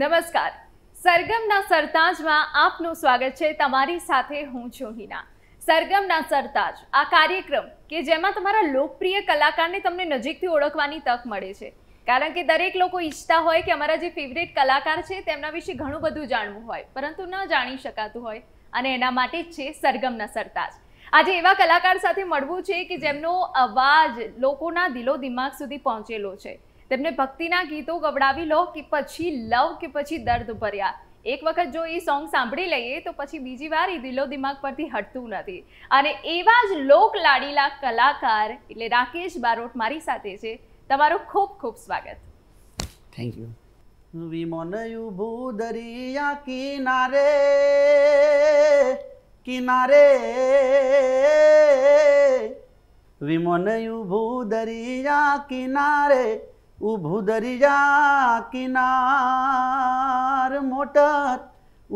નમસ્કાર સરગમના સરતાજમાં આપનું સ્વાગત છે તમારી સાથે હું છું હિના સરગમના સરતાજ આ કાર્યક્રમ કે જેમાં તમારા લોકપ્રિય કલાકારને તમને નજીકથી ઓળખવાની તક મળે છે કારણ કે દરેક લોકો ઈચ્છતા હોય કે અમારા જે ફેવરેટ કલાકાર છે તેમના વિશે ઘણું બધું જાણવું હોય પરંતુ ન જાણી શકાતું હોય અને એના માટે જ છે સરગમના સરતાજ આજે એવા કલાકાર સાથે મળવું છે કે જેમનો અવાજ લોકોના દિલો દિમાગ સુધી પહોંચેલો છે તેમને ભક્તિના ગીતો ગવડાવી લો કે પછી લવ કે પછી દર્દ ભર્યા એક વખત જો એ સોંગ સાંભળી લઈએ તો પછી બીજી વાર એ દિલો દિમાગ પરથી હટતું નથી અને એવા જ લોક લાડીલા કલાકાર એટલે રાકેશ બારોટ મારી સાથે છે તમારું ખૂબ ખૂબ સ્વાગત થેન્ક યુ વિમન ઉભું દરિયા કિનારે કિનારે વિમન ઉભું દરિયા કિનારે उभू जा किनार मोटर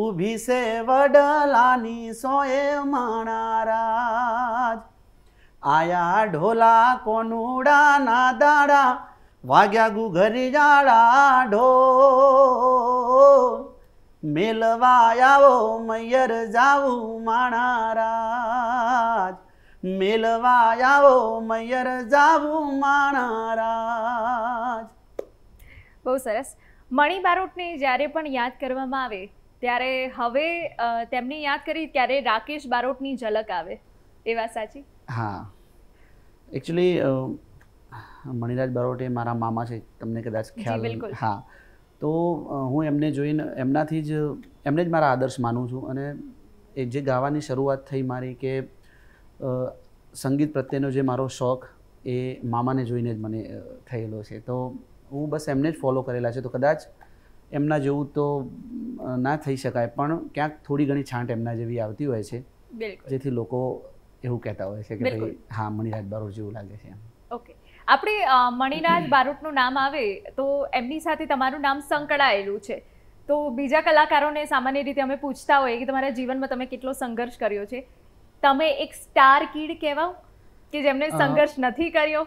उभी से वडलानी सोये म्हणाराज आया ढोला कोनुडा ना दाडा वाग्या गुघरी जाडा ढो यावो मयर जाऊ माणाराज મેલવા આવો મયર જાવું માણારાજ બહુ સરસ મણી બારોટને જ્યારે પણ યાદ કરવામાં આવે ત્યારે હવે તેમની યાદ કરી ત્યારે રાકેશ બારોટની ઝલક આવે એ વાત સાચી હા એકચ્યુઅલી મણિરાજ બારોટ એ મારા મામા છે તમને કદાચ ખ્યાલ હા તો હું એમને જોઈને એમનાથી જ એમને જ મારા આદર્શ માનું છું અને એ જે ગાવાની શરૂઆત થઈ મારી કે સંગીત પ્રત્યેનો જે મારો શોખ એ મામાને જોઈને જ મને થયેલો છે તો હું બસ એમને જ ફોલો કરેલા છે તો કદાચ એમના જેવું તો ના થઈ શકાય પણ ક્યાંક થોડી ઘણી છાંટ એમના જેવી આવતી હોય છે જેથી લોકો એવું કહેતા હોય છે કે ભાઈ હા મણિરાજ બારોટ જેવું લાગે છે ઓકે આપણે મણિરાજ બારોટનું નામ આવે તો એમની સાથે તમારું નામ સંકળાયેલું છે તો બીજા કલાકારોને સામાન્ય રીતે અમે પૂછતા હોઈએ કે તમારા જીવનમાં તમે કેટલો સંઘર્ષ કર્યો છે તમે એક સ્ટાર કીડ કહેવાઓ કે જેમણે સંઘર્ષ નથી કર્યો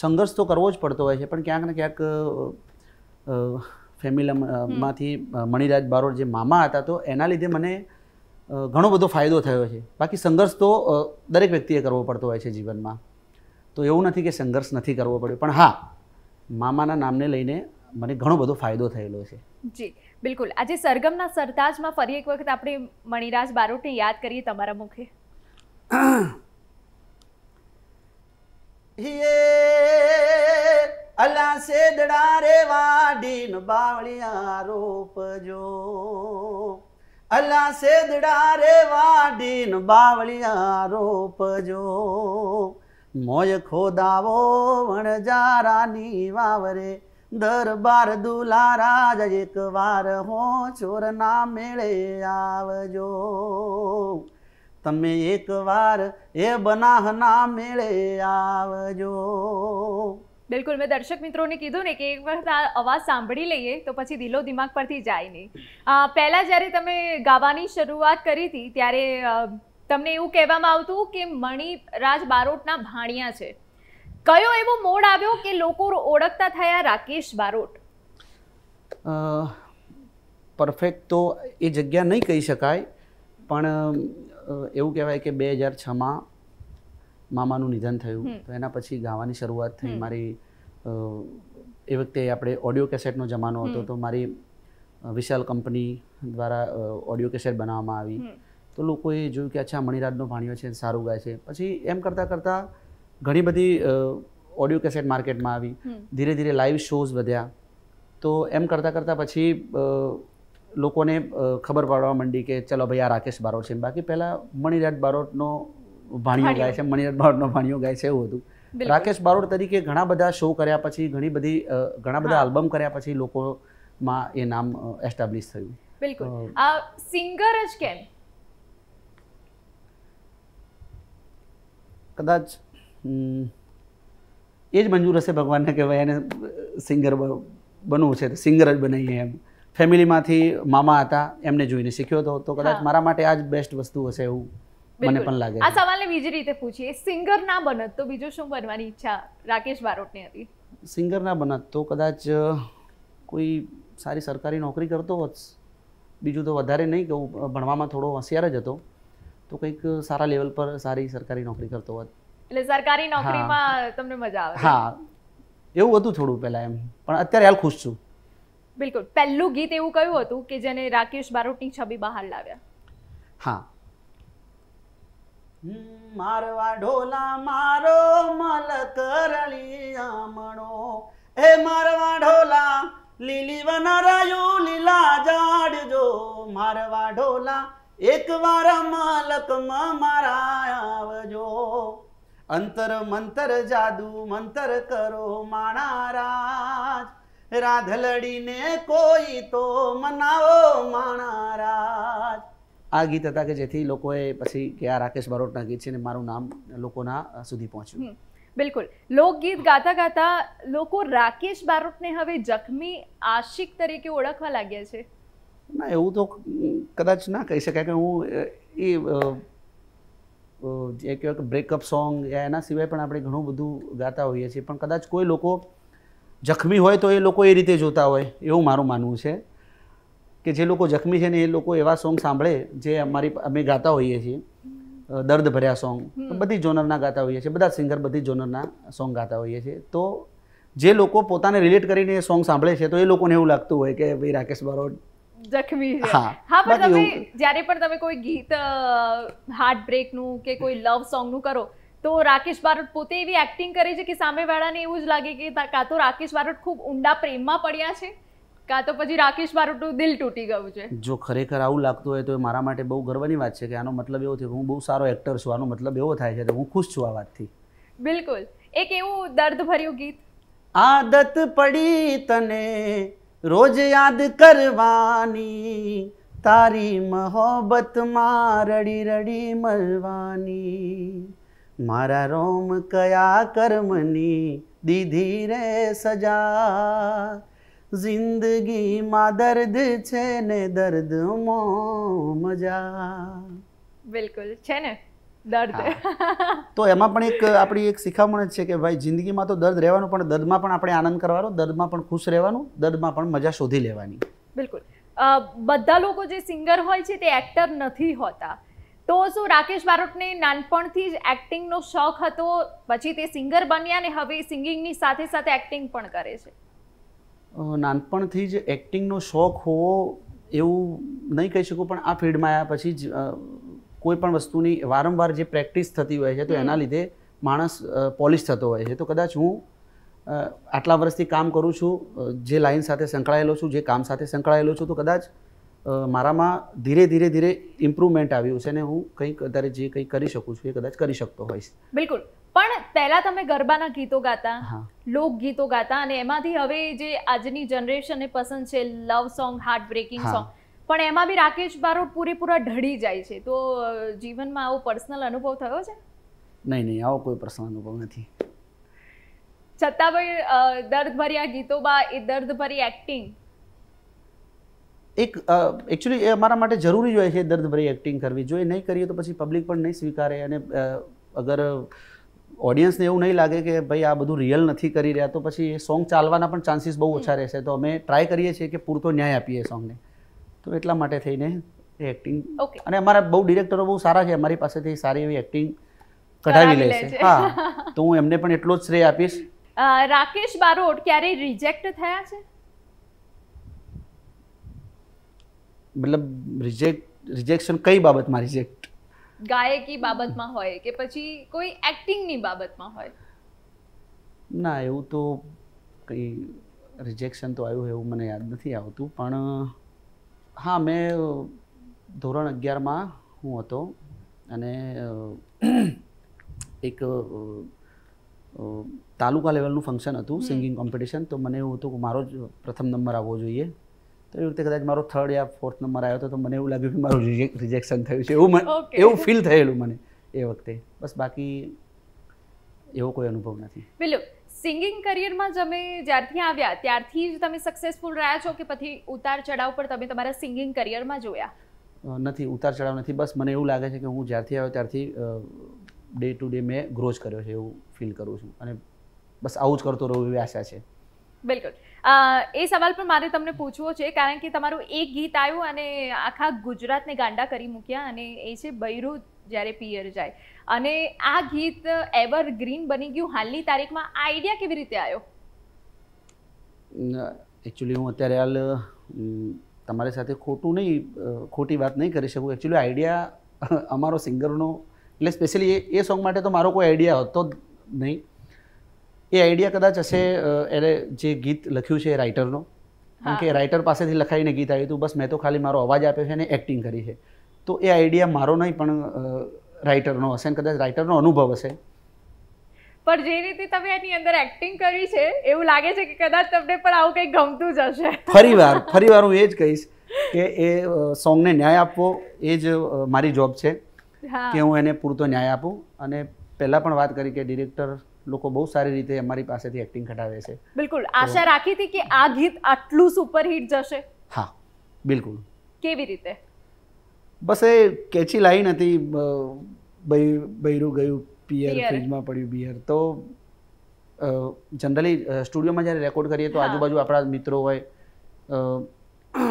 સંઘર્ષ તો કરવો જ પડતો હોય છે પણ ક્યાંક ને ક્યાંક ફેમિલીમાંથી મણિરાજ બારોડ જે મામા હતા તો એના લીધે મને ઘણો બધો ફાયદો થયો છે બાકી સંઘર્ષ તો દરેક વ્યક્તિએ કરવો પડતો હોય છે જીવનમાં તો એવું નથી કે સંઘર્ષ નથી કરવો પડ્યો પણ હા મામાના નામને લઈને મને ઘણો બધો ફાયદો થયેલો છે જી બિલકુલ આજે સરગમના સરતાજમાં ફરી એક વખત આપણે મણિરાજ બારોટને યાદ કરીએ તમારા મુખે અલા સેદડા રે વાડીન બાવળિયા રોપજો અલા સેદડા રે વાડીન બાવળિયા રોપજો મોય ખોદાવો વણજારાની વાવરે દરબાર દુલારાજ એકવાર હો ના મેળે આવજો તમે એક વાર એ બનાહના મેળે આવજો બિલકુલ મેં દર્શક મિત્રોને કીધું ને કે એક વખત આ અવાજ સાંભળી લઈએ તો પછી દિલો દિમાગ પરથી જાય નહીં પહેલાં જ્યારે તમે ગાવાની શરૂઆત કરી હતી ત્યારે તમને એવું કહેવામાં આવતું કે મણિરાજ બારોટના ભાણિયા છે કયો એવો મોડ આવ્યો કે લોકો ઓળખતા થયા રાકેશ બારોટ પરફેક્ટ તો એ જગ્યા નહીં કહી શકાય પણ એવું કહેવાય કે બે હજાર છમાં મામાનું નિધન થયું તો એના પછી ગાવાની શરૂઆત થઈ મારી એ વખતે આપણે ઓડિયો કેસેટનો જમાનો હતો તો મારી વિશાલ કંપની દ્વારા ઓડિયો કેસેટ બનાવવામાં આવી તો લોકોએ જોયું કે અચ્છા મણિરાજનો ભાણિયો છે સારું ગાય છે પછી એમ કરતાં કરતાં ઘણી બધી ઓડિયો કેસેટ માર્કેટમાં આવી ધીરે ધીરે લાઈવ શોઝ વધ્યા તો એમ કરતાં કરતાં પછી લોકોને ખબર પાડવા માંડી કે ચલો ભાઈ આ રાકેશ બારોટ છે બાકી પહેલાં મણિરાજ બારોટનો ભાણિયો ગાય છે મણિરાજ બારોટનો ભાણિયો ગાય છે એવું હતું રાકેશ બારોટ તરીકે ઘણા બધા શો કર્યા પછી ઘણી બધી ઘણા બધા આલ્બમ કર્યા પછી લોકોમાં એ નામ એસ્ટાબ્લિશ થયું બિલકુલ સિંગર જ કેમ કદાચ એ જ મંજૂર હશે ભગવાનને કે ભાઈ એને સિંગર બનવું છે સિંગર જ બનાવીએ એમ ફેમિલીમાંથી મામા હતા એમને જોઈને શીખ્યો હતો તો કદાચ મારા માટે આ જ બેસ્ટ વસ્તુ હશે એવું મને પણ લાગે આ સવાલને બીજી રીતે પૂછીએ સિંગર ના બનત તો બીજું શું બનવાની ઈચ્છા રાકેશ બારોટની હતી સિંગર ના બનત તો કદાચ કોઈ સારી સરકારી નોકરી કરતો હોત બીજું તો વધારે નહીં કહું ભણવામાં થોડો હોશિયાર જ હતો તો કંઈક સારા લેવલ પર સારી સરકારી નોકરી કરતો હોત એટલે સરકારી નોકરીમાં તમને મજા આવે હા એવું હતું થોડું પહેલા એમ પણ અત્યારે હાલ ખુશ છું બિલકુલ પહેલું ગીત એવું કયું હતું કે જેને રાકેશ બારોટની છબી બહાર લાવ્યા હા મારવા ઢોલા મારો મલ કરલિયા મણો એ મારવા ઢોલા લીલી વનરાયું લીલા જાડજો મારવા ઢોલા એક વાર મલકમાં મારા અંતર મંતર જાદુ મંતર કરો માણારાજ રાધ લડીને કોઈ તો મનાવો માણારાજ આ ગીત હતા કે જેથી લોકોએ પછી કે આ રાકેશ બારોટના ગીત છે ને મારું નામ લોકોના સુધી પહોંચ્યું બિલકુલ લોકગીત ગાતા ગાતા લોકો રાકેશ બારોટને હવે જખમી આશિક તરીકે ઓળખવા લાગ્યા છે ના એવું તો કદાચ ના કહી શકાય કે હું એ જે કહેવાય કે બ્રેકઅપ સોંગ યા એના સિવાય પણ આપણે ઘણું બધું ગાતા હોઈએ છીએ પણ કદાચ કોઈ લોકો જખમી હોય તો એ લોકો એ રીતે જોતા હોય એવું મારું માનવું છે કે જે લોકો જખમી છે ને એ લોકો એવા સોંગ સાંભળે જે અમારી અમે ગાતા હોઈએ છીએ દર્દ ભર્યા સોંગ બધી જોનરના ગાતા હોઈએ છીએ બધા સિંગર બધી જોનરના સોંગ ગાતા હોઈએ છીએ તો જે લોકો પોતાને રિલેટ કરીને એ સોંગ સાંભળે છે તો એ લોકોને એવું લાગતું હોય કે ભાઈ રાકેશ બારોટ જખમી છે હા પણ તમે જ્યારે પણ તમે કોઈ ગીત હાર્ટ બ્રેકનું કે કોઈ લવ સોંગનું કરો તો રાકેશ બારોટ પોતે એવી એક્ટિંગ કરે છે કે સામેવાળાને એવું જ લાગે કે કાં તો રાકેશ બારોટ ખૂબ ઊંડા પ્રેમમાં પડ્યા છે કાં તો પછી રાકેશ બારોટનું દિલ તૂટી ગયું છે જો ખરેખર આવું લાગતું હોય તો એ મારા માટે બહુ ગર્વની વાત છે કે આનો મતલબ એવો છે કે હું બહુ સારો એક્ટર છું આનો મતલબ એવો થાય છે તો હું ખુશ છું આ વાતથી બિલકુલ એક એવું દર્દ ભર્યું ગીત આદત પડી તને રોજ યાદ કરવાની તારી મહોબતમાં રડી રડી મળવાની મારા રોમ કયા કર્મની દીધી રે સજા જિંદગીમાં દર્દ છે ને દર્દ મજા બિલકુલ છે ને દર્દ તો એમાં પણ એક આપણી એક શિખામણ છે કે ભાઈ જિંદગીમાં તો દર્દ રહેવાનું પણ દર્દમાં પણ આપણે આનંદ કરવાનો દર્દમાં પણ ખુશ રહેવાનું દર્દમાં પણ મજા શોધી લેવાની બિલકુલ બધા લોકો જે સિંગર હોય છે તે એક્ટર નથી હોતા તો શું રાકેશ બારોટને નાનપણથી જ એક્ટિંગનો શોખ હતો પછી તે સિંગર બન્યા ને હવે સિંગિંગની સાથે સાથે એક્ટિંગ પણ કરે છે નાનપણથી જ એક્ટિંગનો શોખ હોવો એવું નહીં કહી શકું પણ આ ફિલ્ડમાં આવ્યા પછી જ કોઈ પણ વસ્તુની વારંવાર જે પ્રેક્ટિસ થતી હોય છે તો એના લીધે માણસ પોલિશ થતો હોય છે તો કદાચ હું આટલા વર્ષથી કામ કરું છું જે લાઇન સાથે સંકળાયેલો છું જે કામ સાથે સંકળાયેલો છું તો કદાચ મારામાં ધીરે ધીરે ધીરે ઇમ્પ્રુવમેન્ટ આવ્યું છે અને હું કંઈક અત્યારે જે કંઈ કરી શકું છું એ કદાચ કરી શકતો હોઈશ બિલકુલ પણ પહેલા તમે ગરબાના ગીતો ગાતા લોકગીતો ગાતા અને એમાંથી હવે જે આજની જનરેશનને પસંદ છે love song heart breaking song પણ એમાં બી રાકેશ બારોટ પૂરેપૂરા ઢળી જાય છે તો જીવનમાં આવો પર્સનલ અનુભવ થયો છે નહીં નહીં આવો કોઈ પર્સનલ અનુભવ નથી છતાં ભાઈ દર્દભર્યા ગીતો બા એ દર્દભરી એક્ટિંગ એક એકચ્યુઅલી એ અમારા માટે જરૂરી હોય છે દર્દભરી એક્ટિંગ કરવી જો એ નહીં કરીએ તો પછી પબ્લિક પણ નહીં સ્વીકારે અને અગર ઓડિયન્સને એવું નહીં લાગે કે ભાઈ આ બધું રિયલ નથી કરી રહ્યા તો પછી એ સોંગ ચાલવાના પણ ચાન્સીસ બહુ ઓછા રહેશે તો અમે ટ્રાય કરીએ છીએ કે પૂરતો ન્યાય આપીએ સોંગને તો એટલા માટે થઈને એ એક્ટિંગ અને અમારા બહુ ડિરેક્ટરો બહુ સારા છે અમારી પાસેથી સારી એવી એક્ટિંગ કઢાવી લે છે હા તો હું એમને પણ એટલો જ શ્રેય આપીશ રાકેશ બારોટ ક્યારે રિજેક્ટ થયા છે મતલબ રિજેક્ટ રિજેક્શન કઈ બાબતમાં રિજેક્ટ ગાયકી બાબતમાં હોય કે પછી કોઈ એક્ટિંગની બાબતમાં હોય ના એવું તો કંઈ રિજેક્શન તો આવ્યું એવું મને યાદ નથી આવતું પણ હા મેં ધોરણ અગિયારમાં હું હતો અને એક તાલુકા લેવલનું ફંક્શન હતું સિંગિંગ કોમ્પિટિશન તો મને એવું હતું કે મારો જ પ્રથમ નંબર આવવો જોઈએ તો એવી રીતે કદાચ મારો થર્ડ યા ફોર્થ નંબર આવ્યો હતો તો મને એવું લાગ્યું કે મારું રિજેક્શન થયું છે એવું એવું ફીલ થયેલું મને એ વખતે બસ બાકી એવો કોઈ અનુભવ નથી પેલું સિંગિંગ કરિયરમાં તમે જ્યારથી આવ્યા ત્યારથી જ તમે સક્સેસફુલ રહ્યા છો કે પછી ઉતાર ચઢાવ પર તમે તમારા સિંગિંગ કરિયરમાં જોયા નથી ઉતાર ચઢાવ નથી બસ મને એવું લાગે છે કે હું જ્યારથી આવ્યો ત્યારથી ડે ટુ ડે મેં ગ્રોથ કર્યો છે એવું ફીલ કરું છું અને બસ આવું જ કરતો રહું એવી આશા છે બિલકુલ એ સવાલ પણ મારે તમને પૂછવો છે કારણ કે તમારું એક ગીત આવ્યું અને આખા ગુજરાતને ગાંડા કરી મૂક્યા અને એ છે બૈરું જ્યારે પિયર જાય અને આ ગીત એવર ગ્રીન બની ગયું હાલની તારીખમાં આ આઈડિયા કેવી રીતે આવ્યો એકચ્યુઅલી હું અત્યારે હાલ તમારી સાથે ખોટું નહીં ખોટી વાત નહીં કરી શકું એકચ્યુઅલી આઈડિયા અમારો સિંગરનો એટલે સ્પેશિયલી એ એ સોંગ માટે તો મારો કોઈ આઈડિયા હતો જ નહીં એ આઈડિયા કદાચ હશે એને જે ગીત લખ્યું છે રાઇટરનો કારણ કે રાઇટર પાસેથી લખાઈને ગીત આવ્યું હતું બસ મેં તો ખાલી મારો અવાજ આપ્યો છે અને એક્ટિંગ કરી છે તો એ આઈડિયા મારો નહીં પણ રાઇટરનો હશે અને કદાચ રાઇટરનો અનુભવ હશે પણ જે રીતે તમે એની અંદર એક્ટિંગ કરી છે એવું લાગે છે કે કદાચ તમને પણ આવું કંઈક ગમતું જ હશે ફરીવાર ફરીવાર હું એ જ કહીશ કે એ સોંગને ન્યાય આપવો એ જ મારી જોબ છે કે હું એને પૂરતો ન્યાય આપું અને પહેલાં પણ વાત કરી કે ડિરેક્ટર લોકો બહુ સારી રીતે અમારી પાસેથી એક્ટિંગ કઢાવે છે બિલકુલ આશા રાખી હતી કે આ ગીત આટલું સુપરહિટ જશે હા બિલકુલ કેવી રીતે બસ એ કેચી લાઈન હતી બૈરું ગયું પિયર ફ્રીજમાં પડ્યું બિયર તો જનરલી સ્ટુડિયોમાં જ્યારે રેકોર્ડ કરીએ તો આજુબાજુ આપણા મિત્રો હોય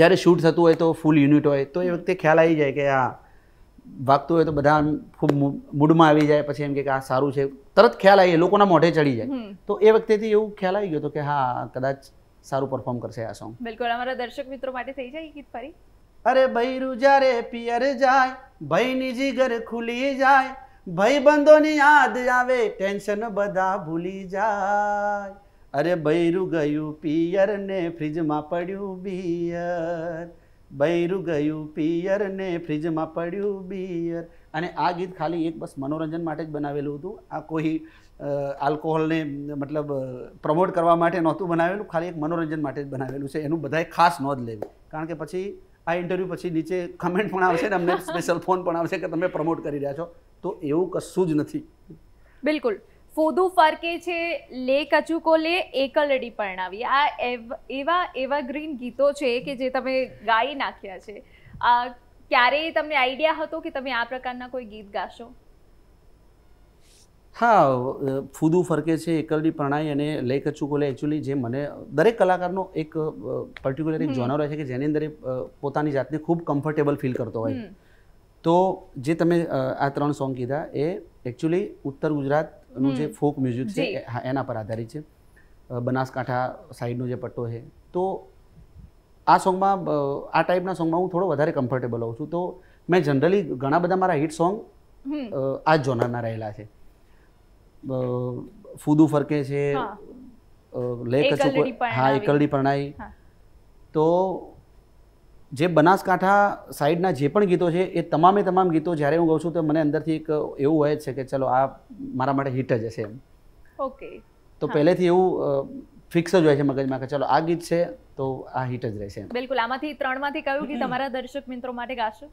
જ્યારે શૂટ થતું હોય તો ફૂલ યુનિટ હોય તો એ વખતે ખ્યાલ આવી જાય કે આ વાગતું હોય તો બધા ખૂબ મૂડમાં આવી જાય પછી એમ કે આ સારું છે તરત ખ્યાલ આવી લોકોના મોઢે ચડી જાય તો એ વખતેથી એવું ખ્યાલ આવી ગયો તો કે હા કદાચ સારું પરફોર્મ કરશે આ સોંગ બિલકુલ અમારા દર્શક મિત્રો માટે થઈ જાય ગીત ફરી અરે બૈરું જ્યારે પિયર જાય ભયની જીગર ખુલી જાય ભાઈબંધોની યાદ આવે ટેન્શન બધા ભૂલી જાય અરે ભૈરું ગયું પિયર ને ફ્રીજમાં પડ્યું બિયર ભૈરું ગયું પિયર ને ફ્રીજમાં પડ્યું બિયર અને આ ગીત ખાલી એક બસ મનોરંજન માટે જ બનાવેલું હતું આ કોઈ આલ્કોહોલને મતલબ પ્રમોટ કરવા માટે નહોતું બનાવેલું ખાલી એક મનોરંજન માટે જ બનાવેલું છે એનું બધાએ ખાસ નોંધ લેવી કારણ કે પછી આ ઇન્ટરવ્યૂ પછી નીચે કમેન્ટ પણ આવશે ને અમને સ્પેશિયલ ફોન પણ આવશે કે તમે પ્રમોટ કરી રહ્યા છો તો એવું કશું જ નથી બિલકુલ ફોદુ ફરકે છે લે કચુકો લે એકલડી પરણાવી આ એવા એવા ગ્રીન ગીતો છે કે જે તમે ગાઈ નાખ્યા છે ક્યારેય તમને આઈડિયા હતો કે તમે આ પ્રકારના કોઈ ગીત ગાશો હા ફૂદુ ફરકે છે એકલડી પ્રણાય અને લય કચ્છુ કોલે એકચ્યુઅલી જે મને દરેક કલાકારનો એક પર્ટિક્યુલર એક જોનર હોય છે કે જેની અંદર પોતાની જાતને ખૂબ કમ્ફર્ટેબલ ફીલ કરતો હોય તો જે તમે આ ત્રણ સોંગ કીધા એ એકચ્યુઅલી ઉત્તર ગુજરાતનું જે ફોક મ્યુઝિક છે એના પર આધારિત છે બનાસકાંઠા સાઈડનો જે પટ્ટો છે તો આ સોંગમાં આ ટાઈપના સોંગમાં હું થોડો વધારે કમ્ફર્ટેબલ હોઉં છું તો મેં જનરલી ઘણા બધા મારા હિટ સોંગ આ જ જોનરના રહેલા છે ફૂદુ ફરકે છે લેખ હા એકલડી પરણાઈ તો જે બનાસકાંઠા સાઈડના જે પણ ગીતો છે એ તમામે તમામ ગીતો જ્યારે હું ગઉં છું તો મને અંદરથી એક એવું હોય છે કે ચલો આ મારા માટે હિટ જ હશે એમ ઓકે તો પહેલેથી એવું ફિક્સ જ હોય છે મગજમાં કે ચલો આ ગીત છે તો આ હિટ જ રહેશે બિલકુલ આમાંથી ત્રણમાંથી કયું ગીત તમારા દર્શક મિત્રો માટે ગાશો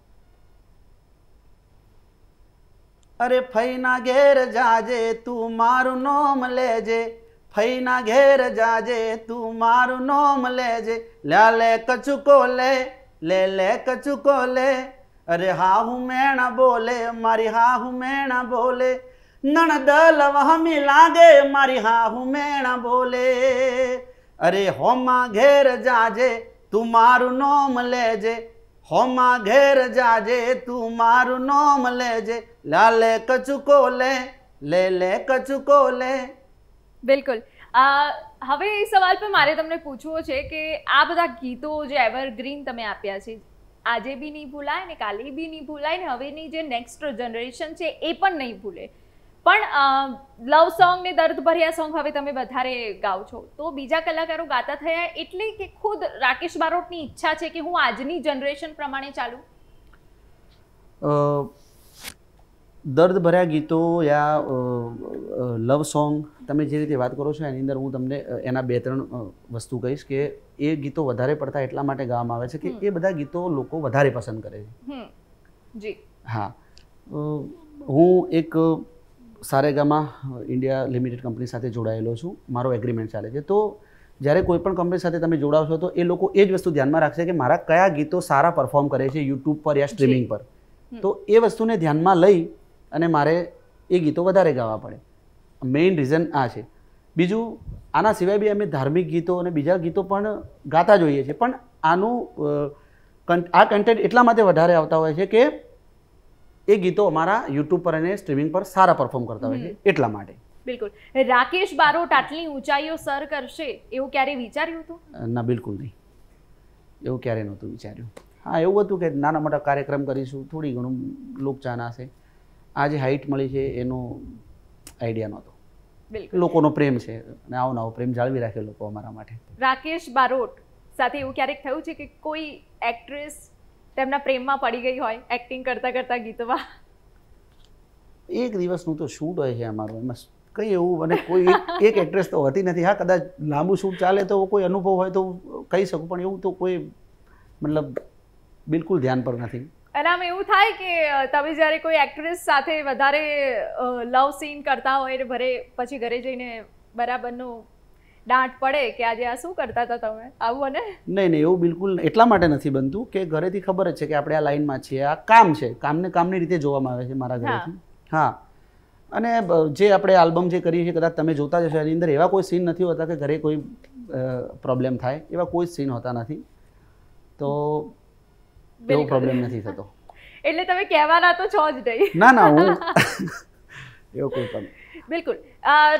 અરે ફૈના ઘેર જાજે તું મારું નોમ લેજે ફૈના ઘેર જાજે તું મારું નોમ લેજે લે લે કચુકો લે લે લે કચુકો લે અરે હાહુ હું મેણા બોલે મારી હાહુ હું મેણા બોલે નણદલ વહમી લાગે મારી હાહુ હું મેણા બોલે અરે હોમાં ઘેર જાજે તું મારું નોમ લેજે હોમાં ઘેર જાજે તું મારું નોમ લેજે લાલે કચુકો લે લે લે કચુકો લે બિલકુલ હવે એ સવાલ પર મારે તમને પૂછવો છે કે આ બધા ગીતો જે એવરગ્રીન તમે આપ્યા છે આજે બી નહીં ભૂલાય ને કાલે બી નહીં ભૂલાય ને હવેની જે નેક્સ્ટ જનરેશન છે એ પણ નહીં ભૂલે પણ લવ સોંગ ને દર્દ ભર્યા સોંગ હવે તમે વધારે ગાઓ છો તો બીજા કલાકારો ગાતા થયા એટલે કે ખુદ રાકેશ બારોટની ઈચ્છા છે કે હું આજની જનરેશન પ્રમાણે ચાલું દર્દભર્યા ગીતો યા લવ સોંગ તમે જે રીતે વાત કરો છો એની અંદર હું તમને એના બે ત્રણ વસ્તુ કહીશ કે એ ગીતો વધારે પડતા એટલા માટે ગાવામાં આવે છે કે એ બધા ગીતો લોકો વધારે પસંદ કરે છે જી હા હું એક સારેગામા ઇન્ડિયા લિમિટેડ કંપની સાથે જોડાયેલો છું મારો એગ્રીમેન્ટ ચાલે છે તો જ્યારે કોઈ પણ કંપની સાથે તમે જોડાવશો તો એ લોકો એ જ વસ્તુ ધ્યાનમાં રાખશે કે મારા કયા ગીતો સારા પરફોર્મ કરે છે યુટ્યુબ પર યા સ્ટ્રીમિંગ પર તો એ વસ્તુને ધ્યાનમાં લઈ અને મારે એ ગીતો વધારે ગાવા પડે મેઇન રીઝન આ છે બીજું આના સિવાય બી અમે ધાર્મિક ગીતો અને બીજા ગીતો પણ ગાતા જોઈએ છીએ પણ આનું આ કન્ટેન્ટ એટલા માટે વધારે આવતા હોય છે કે એ ગીતો અમારા યુટ્યુબ પર અને સ્ટ્રીમિંગ પર સારા પરફોર્મ કરતા હોય છે એટલા માટે બિલકુલ રાકેશ બારોટ આટલી ઊંચાઈઓ સર કરશે એવું ક્યારેય વિચાર્યું હતું ના બિલકુલ નહીં એવું ક્યારેય નહોતું વિચાર્યું હા એવું હતું કે નાના મોટા કાર્યક્રમ કરીશું થોડી ઘણું લોકચાહના હશે આ જે હાઇટ મળી છે એનો આઈડિયા નહોતો લોકોનો પ્રેમ છે અને આવો નવો પ્રેમ જાળવી રાખે લોકો અમારા માટે રાકેશ બારોટ સાથે એવું ક્યારેક થયું છે કે કોઈ એક્ટ્રેસ તેમના પ્રેમમાં પડી ગઈ હોય એક્ટિંગ કરતા કરતા ગીતમાં એક દિવસનું તો શૂટ હોય છે અમારું એમાં કંઈ એવું મને કોઈ એક એક્ટ્રેસ તો હતી નથી હા કદાચ લાંબુ શૂટ ચાલે તો કોઈ અનુભવ હોય તો કહી શકું પણ એવું તો કોઈ મતલબ બિલકુલ ધ્યાન પર નથી એનામાં એવું થાય કે તમે જ્યારે કોઈ એક્ટ્રેસ સાથે વધારે લવ સીન કરતા હોય ભરે પછી ઘરે જઈને બરાબરનો દાંટ પડે કે આજે આ શું કરતા હતા તમે આવું અને નહીં નહીં એવું બિલકુલ એટલા માટે નથી બનતું કે ઘરેથી ખબર જ છે કે આપણે આ લાઈનમાં છીએ આ કામ છે કામને કામની રીતે જોવામાં આવે છે મારા ઘરેથી હા અને જે આપણે આલ્બમ જે કરીએ છીએ કદાચ તમે જોતા જશો એની અંદર એવા કોઈ સીન નથી હોતા કે ઘરે કોઈ પ્રોબ્લેમ થાય એવા કોઈ સીન હોતા નથી તો એવો પ્રોબ્લેમ નથી થતો એટલે તમે કહેવાના તો છો જ નહીં ના ના હું એવો કોઈ પ્રોબ્લેમ બિલકુલ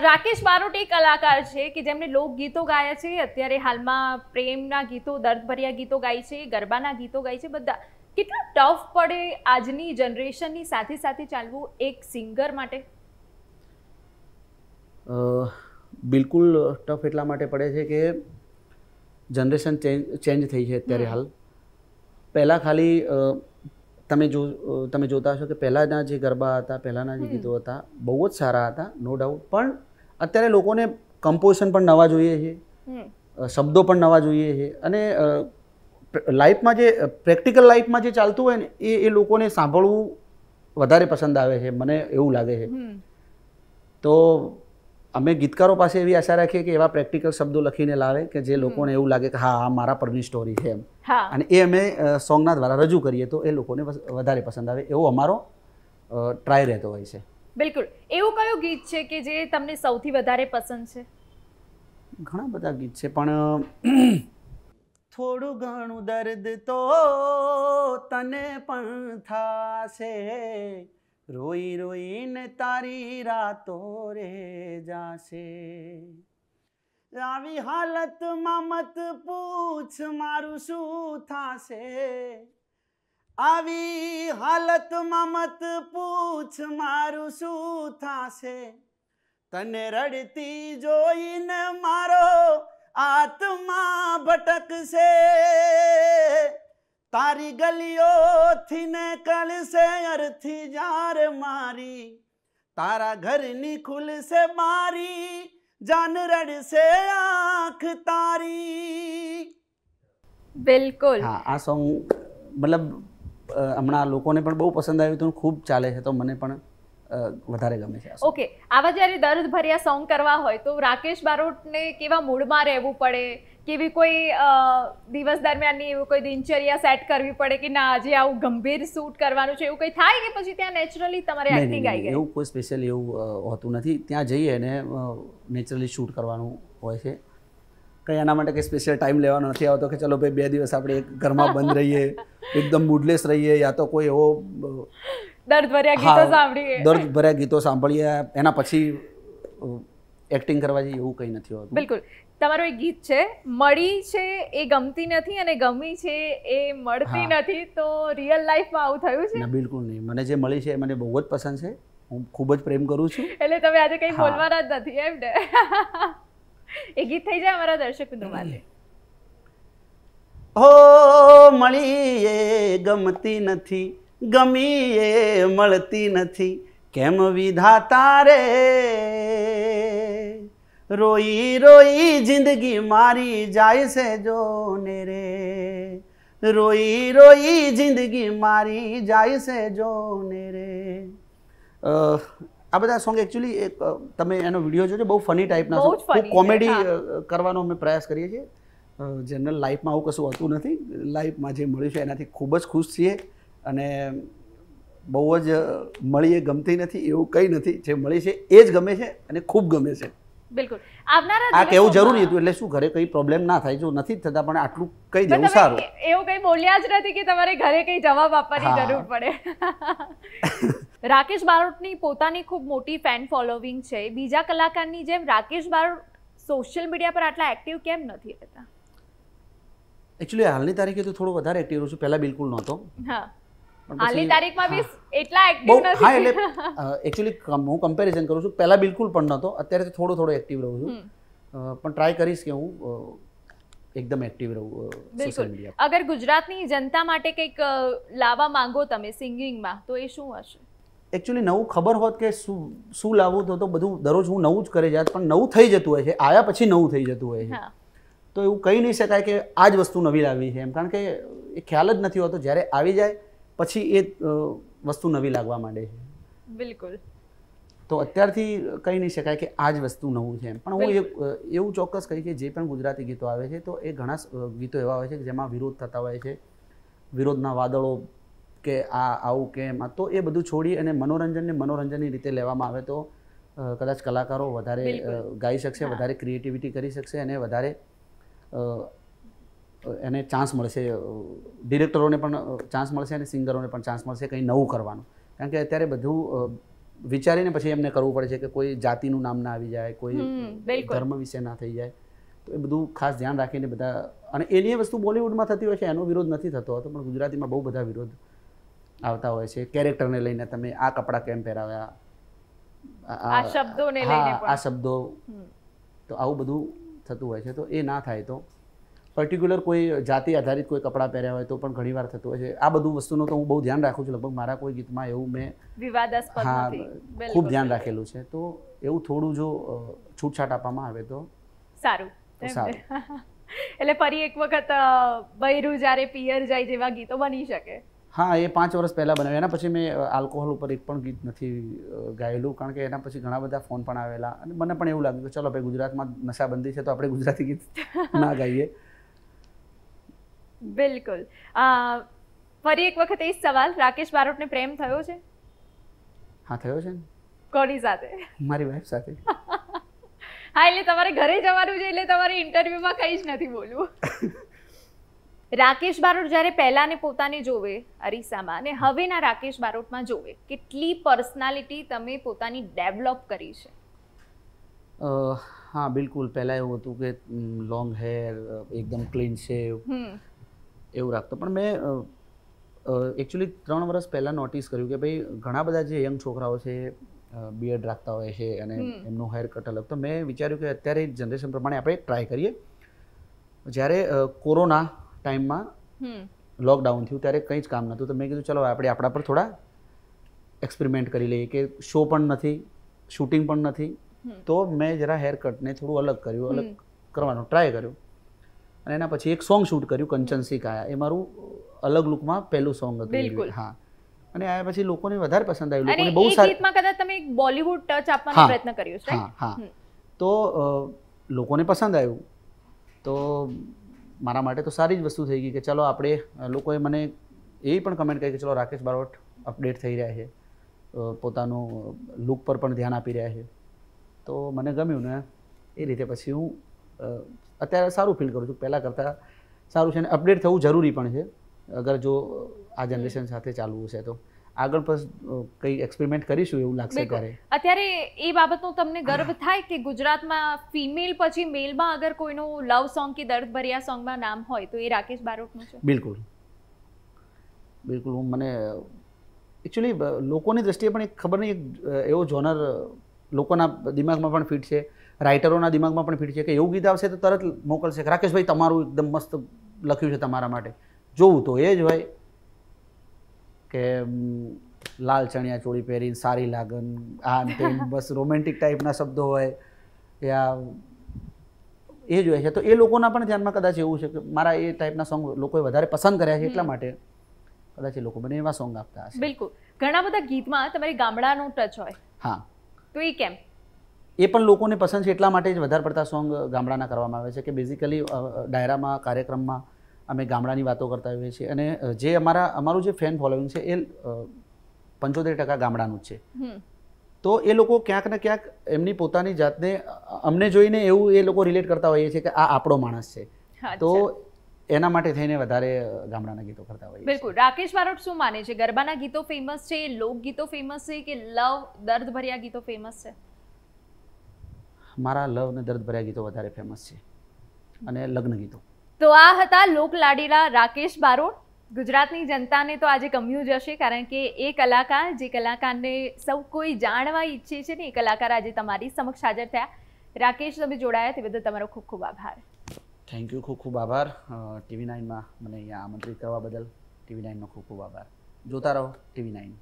રાકેશ બારોટ એક કલાકાર છે કે જેમણે લોકગીતો ગાયા છે અત્યારે હાલમાં પ્રેમના ગીતો દર્દભર્યા ગીતો ગાય છે ગરબાના ગીતો ગાય છે બધા કેટલા ટફ પડે આજની જનરેશનની સાથે સાથે ચાલવું એક સિંગર માટે બિલકુલ ટફ એટલા માટે પડે છે કે જનરેશન ચેન્જ થઈ છે અત્યારે હાલ પહેલાં ખાલી તમે જો તમે જોતા હશો કે પહેલાંના જે ગરબા હતા પહેલાંના જે ગીતો હતા બહુ જ સારા હતા નો ડાઉટ પણ અત્યારે લોકોને કમ્પોઝિશન પણ નવા જોઈએ છે શબ્દો પણ નવા જોઈએ છે અને લાઈફમાં જે પ્રેક્ટિકલ લાઈફમાં જે ચાલતું હોય ને એ એ લોકોને સાંભળવું વધારે પસંદ આવે છે મને એવું લાગે છે તો અમે ગીતકારો પાસે એવી આશા રાખીએ કે એવા પ્રેક્ટિકલ શબ્દો લખીને લાવે કે જે લોકોને એવું લાગે કે હા આ મારા પરની સ્ટોરી છે એમ અને એ અમે સોંગના દ્વારા રજૂ કરીએ તો એ લોકોને વધારે પસંદ આવે એવો અમારો ટ્રાય રહેતો હોય છે બિલકુલ એવું કયું ગીત છે કે જે તમને સૌથી વધારે પસંદ છે ઘણા બધા ગીત છે પણ થોડું ઘણું દર્દ તો તને પણ થાશે રોઈ રોઈને તારી રાતો રે જાશે આવી હાલતમાં મત પૂછ મારું શું થાશે આવી હાલતમાં મત પૂછ મારું શું થાશે તને રડતી જોઈને મારો આત્મા ભટકશે તારી ગલીઓથી ને કલશે અરથી જાર મારી તારા ઘરની ખુલશે મારી જાન રડશે આંખ તારી બિલકુલ હા આ સોંગ મતલબ હમણાં લોકોને પણ બહુ પસંદ આવ્યું હતું ખૂબ ચાલે છે તો મને પણ વધારે ગમે છે ઓકે આવા જ્યારે દર્દ ભર્યા સોંગ કરવા હોય તો રાકેશ બારોટને કેવા મૂડમાં રહેવું પડે કેવી કોઈ દિવસ દરમિયાનની એવું કોઈ દિનચર્યા સેટ કરવી પડે કે ના આજે આવું ગંભીર શૂટ કરવાનું છે એવું કંઈ થાય કે પછી ત્યાં નેચરલી તમારે એક્ટિંગ આવી ગઈ એવું કોઈ સ્પેશિયલ એવું હોતું નથી ત્યાં જઈએ ને નેચરલી શૂટ કરવાનું હોય છે કંઈ એના માટે કંઈ સ્પેશિયલ ટાઈમ લેવાનો નથી આવતો કે ચલો ભાઈ બે દિવસ આપણે ઘરમાં બંધ રહીએ એકદમ મૂડલેસ રહીએ યા તો કોઈ એવો દર્દ ભર્યા ગીતો સાંભળીએ દર્દ ભર્યા ગીતો સાંભળીએ એના પછી એક્ટિંગ કરવા જઈએ એવું કંઈ નથી હોતું બિલકુલ તમારું એક ગીત છે મળી છે એ ગમતી નથી અને ગમી છે એ મળતી નથી તો રિયલ લાઈફમાં આવું થયું છે ના બિલકુલ નહીં મને જે મળી છે એ મને બહુ જ પસંદ છે હું ખૂબ જ પ્રેમ કરું છું એટલે તમે આજે કંઈ બોલવાના જ નથી એમ ને એ ગીત થઈ જાય અમારા દર્શક મિત્રો માટે હો મળી એ ગમતી નથી ગમી એ મળતી નથી કેમ વિધાતા રે રોઈ રોઈ જિંદગી મારી જાય છે જોને રે રોઈ રોઈ જિંદગી મારી જાય છે જોને રે આ બધા સોંગ એકચ્યુઅલી એક તમે એનો વિડીયો જોજો બહુ ફની ટાઈપના સોંગ કોમેડી કરવાનો અમે પ્રયાસ કરીએ છીએ જનરલ લાઈફમાં આવું કશું હોતું નથી લાઈફમાં જે મળ્યું છે એનાથી ખૂબ જ ખુશ છીએ અને બહુ જ મળીએ ગમતી નથી એવું કંઈ નથી જે મળી છે એ જ ગમે છે અને ખૂબ ગમે છે બિલકુલ આ કેવું જરૂરી હતું એટલે શું ઘરે કઈ પ્રોબ્લેમ ના થાય જો નથી થતા પણ આટલું કઈ દેવું એવું કઈ બોલ્યા જ નથી કે તમારે ઘરે કઈ જવાબ આપવાની જરૂર પડે રાકેશ બારોટની પોતાની ખૂબ મોટી ફેન ફોલોવિંગ છે બીજા કલાકારની જેમ રાકેશ બારોટ સોશિયલ મીડિયા પર આટલા એક્ટિવ કેમ નથી રહેતા એકચુઅલી હાલની તારીખે તો થોડો વધારે એક્ટિવ છું પહેલાં બિલકુલ નહોતો હા હાલની તારીખમાં બી એટલા એક્ટિવ નથી હા એટલે એકચ્યુઅલી હું કમ્પેરિઝન કરું છું પહેલા બિલકુલ પણ નહોતો અત્યારે થોડો થોડો એક્ટિવ રહું છું પણ ટ્રાય કરીશ કે હું એકદમ એક્ટિવ રહું સોશિયલ મીડિયા અગર ગુજરાતની જનતા માટે કંઈક લાવવા માંગો તમે સિંગિંગમાં તો એ શું હશે એકચ્યુઅલી નવું ખબર હોત કે શું શું લાવવું તો બધું દરરોજ હું નવું જ કરી જાત પણ નવું થઈ જતું હોય છે આવ્યા પછી નવું થઈ જતું હોય છે તો એવું કહી નહીં શકાય કે આ જ વસ્તુ નવી લાવી છે એમ કારણ કે એ ખ્યાલ જ નથી હોતો જ્યારે આવી જાય પછી એ વસ્તુ નવી લાગવા માંડે છે બિલકુલ તો અત્યારથી કહી નહીં શકાય કે આ જ વસ્તુ નવું છે પણ હું એવું ચોક્કસ કહી કે જે પણ ગુજરાતી ગીતો આવે છે તો એ ઘણા ગીતો એવા હોય છે કે જેમાં વિરોધ થતા હોય છે વિરોધના વાદળો કે આ આવું કેમ તો એ બધું છોડી અને મનોરંજનને મનોરંજનની રીતે લેવામાં આવે તો કદાચ કલાકારો વધારે ગાઈ શકશે વધારે ક્રિએટિવિટી કરી શકશે અને વધારે એને ચાન્સ મળશે ડિરેક્ટરોને પણ ચાન્સ મળશે અને સિંગરોને પણ ચાન્સ મળશે કંઈ નવું કરવાનું કારણ કે અત્યારે બધું વિચારીને પછી એમને કરવું પડે છે કે કોઈ જાતિનું નામ ના આવી જાય કોઈ ધર્મ વિશે ના થઈ જાય તો એ બધું ખાસ ધ્યાન રાખીને બધા અને એની વસ્તુ બોલિવૂડમાં થતી હોય છે એનો વિરોધ નથી થતો હતો પણ ગુજરાતીમાં બહુ બધા વિરોધ આવતા હોય છે કેરેક્ટરને લઈને તમે આ કપડાં કેમ પહેરાવ્યા આ શબ્દો લઈને આ શબ્દો તો આવું બધું થતું હોય છે તો એ ના થાય તો પર્ટિક્યુલર કોઈ જાતિ આધારિત કોઈ કપડાં પહેર્યા હોય તો પણ ઘણીવાર થતું હોય છે આ બધું વસ્તુનું તો હું બહુ ધ્યાન રાખું છું લગભગ મારા કોઈ ગીતમાં એવું મેં હા ખૂબ ધ્યાન રાખેલું છે તો એવું થોડું જો છૂટછાટ આપવામાં આવે તો સારું સારું એટલે ફરી એક વખત બૈરું જ્યારે પિયર જાય જેવા ગીતો બની શકે હા એ પાંચ વર્ષ પહેલાં બનાવ્યું એના પછી મેં આલ્કોહોલ ઉપર એક પણ ગીત નથી ગાયેલું કારણ કે એના પછી ઘણા બધા ફોન પણ આવેલા અને મને પણ એવું લાગ્યું કે ચલો ભાઈ ગુજરાતમાં નશાબંધી છે તો આપણે ગુજરાતી ગીત ના ગાઈએ બિલકુલ ફરી એક વખત એ સવાલ રાકેશ બારોટને પ્રેમ થયો છે હા થયો છે કોની સાથે મારી વાઈફ સાથે હા એટલે તમારે ઘરે જવાનું છે એટલે તમારે ઇન્ટરવ્યુમાં કંઈ જ નથી બોલવું રાકેશ બારોટ જ્યારે પહેલાંને પોતાને જોવે અરીસામાં અને હવેના રાકેશ બારોટમાં જોવે કેટલી પર્સનાલિટી તમે પોતાની ડેવલપ કરી છે હા બિલકુલ પહેલાં એવું હતું કે લોંગ હેર એકદમ ક્લીન શેવ એવું રાખતો પણ મેં એકચ્યુઅલી ત્રણ વર્ષ પહેલાં નોટિસ કર્યું કે ભાઈ ઘણા બધા જે યંગ છોકરાઓ છે બીએડ રાખતા હોય છે અને એમનું હેર કટ અલગ તો મેં વિચાર્યું કે અત્યારે જનરેશન પ્રમાણે આપણે ટ્રાય કરીએ જ્યારે કોરોના ટાઈમમાં લોકડાઉન થયું ત્યારે કંઈ જ કામ નહોતું તો મેં કીધું ચલો આપણે આપણા પર થોડા એક્સપેરિમેન્ટ કરી લઈએ કે શો પણ નથી શૂટિંગ પણ નથી તો મેં જરા હેર કટને થોડું અલગ કર્યું અલગ કરવાનો ટ્રાય કર્યો અને એના પછી એક સોંગ શૂટ કર્યું કંચનસી કાયા એ મારું અલગ લુકમાં પહેલું સોંગ હતું બિલકુલ હા અને આયા પછી લોકોને વધારે પસંદ આવ્યું લોકોને બહુ સારી ગીતમાં કદાચ તમે એક બોલિવૂડ ટચ આપવાનો પ્રયત્ન કર્યો છે હા હા તો લોકોને પસંદ આવ્યું તો મારા માટે તો સારી જ વસ્તુ થઈ ગઈ કે ચલો આપણે લોકોએ મને એ પણ કમેન્ટ કરી કે ચલો રાકેશ બારોટ અપડેટ થઈ રહ્યા છે પોતાનું લુક પર પણ ધ્યાન આપી રહ્યા છે તો મને ગમ્યું ને એ રીતે પછી હું અત્યારે સારું ફીલ કરું છું પહેલાં કરતાં સારું છે અને અપડેટ થવું જરૂરી પણ છે અગર જો આ જનરેશન સાથે ચાલવું છે તો આગળ પર કઈ એક્સપેરિમેન્ટ કરીશું એવું લાગશે ત્યારે અત્યારે એ બાબતનો તમને ગર્વ થાય કે ગુજરાતમાં ફિમેલ પછી મેલમાં અગર કોઈનો લવ સોંગ કે દર્દ ભર્યા સોંગમાં નામ હોય તો એ રાકેશ બારોટનું છે બિલકુલ બિલકુલ હું મને એકચ્યુઅલી લોકોની દ્રષ્ટિએ પણ એક ખબર નહીં એક એવો જોનર લોકોના દિમાગમાં પણ ફિટ છે રાઇટરોના દિમાગમાં પણ ફીટ છે કે એવું ગીત આવશે તો તરત મોકલશે રાકેશભાઈ તમારું એકદમ મસ્ત લખ્યું છે તમારા માટે જોવું તો એ જ હોય કે લાલ ચણિયા ચોળી પહેરી સારી લાગન આ બસ રોમેન્ટિક ટાઈપના શબ્દો હોય યા એ જ હોય છે તો એ લોકોના પણ ધ્યાનમાં કદાચ એવું છે કે મારા એ ટાઈપના સોંગ લોકોએ વધારે પસંદ કર્યા છે એટલા માટે કદાચ એ લોકો મને એવા સોંગ આપતા હશે બિલકુલ ઘણા બધા ગીતમાં તમારી ગામડાનો ટચ હોય હા તો એ કેમ એ પણ લોકોને પસંદ છે એટલા માટે જ વધારે પડતા સોંગ ગામડાના કરવામાં આવે છે કે બેઝિકલી ડાયરામાં કાર્યક્રમમાં અમે ગામડાની વાતો કરતા હોઈએ છીએ અને જે અમારા અમારું જે ફેન ફોલોઈંગ છે એ પંચોતેર ટકા ગામડાનું જ છે તો એ લોકો ક્યાંક ને ક્યાંક એમની પોતાની જાતને અમને જોઈને એવું એ લોકો રિલેટ કરતા હોઈએ છીએ કે આ આપણો માણસ છે તો એના માટે થઈને વધારે ગામડાના ગીતો કરતા હોઈએ બિલકુલ રાકેશ બારોટ શું માને છે ગરબાના ગીતો ફેમસ છે લોકગીતો ફેમસ છે કે લવ દર્દભર્યા ગીતો ફેમસ છે મારા લવ અને દર્દ ભર્યા ગીતો વધારે ફેમસ છે અને લગ્ન ગીતો તો આ હતા લોકલાડીલા રાકેશ બારોટ ગુજરાતની જનતાને તો આજે ગમ્યું જ હશે કારણ કે એ કલાકાર જે કલાકારને સૌ કોઈ જાણવા ઈચ્છે છે ને એ કલાકાર આજે તમારી સમક્ષ હાજર થયા રાકેશ તમે જોડાયા તે બદલ તમારો ખૂબ ખૂબ આભાર થેન્ક યુ ખૂબ ખૂબ આભાર ટીવી નાઇનમાં મને અહીંયા આમંત્રિત કરવા બદલ ટીવી નાઇનનો ખૂબ ખૂબ આભાર જોતા રહો ટીવી નાઇન